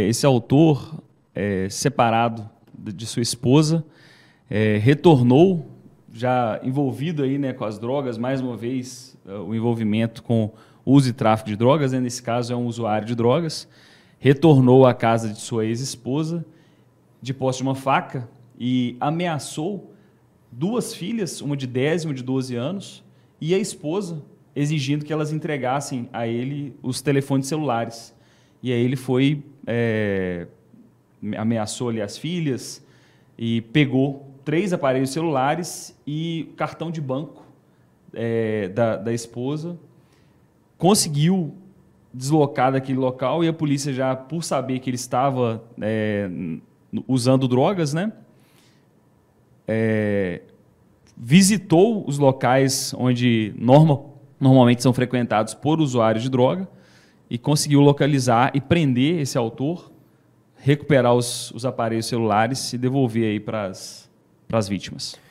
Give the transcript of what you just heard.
Esse autor, é, separado de sua esposa, é, retornou já envolvido aí, né, com as drogas, mais uma vez é, o envolvimento com uso e tráfico de drogas, né, nesse caso é um usuário de drogas, retornou à casa de sua ex-esposa de posse de uma faca e ameaçou duas filhas, uma de 10 e uma de 12 anos, e a esposa, exigindo que elas entregassem a ele os telefones celulares. E aí ele foi, é, ameaçou ali as filhas e pegou três aparelhos celulares e cartão de banco é, da, da esposa. Conseguiu deslocar daquele local e a polícia já, por saber que ele estava é, usando drogas, né? É, visitou os locais onde norma, normalmente são frequentados por usuários de droga e conseguiu localizar e prender esse autor, recuperar os, os aparelhos celulares e devolver aí para as vítimas.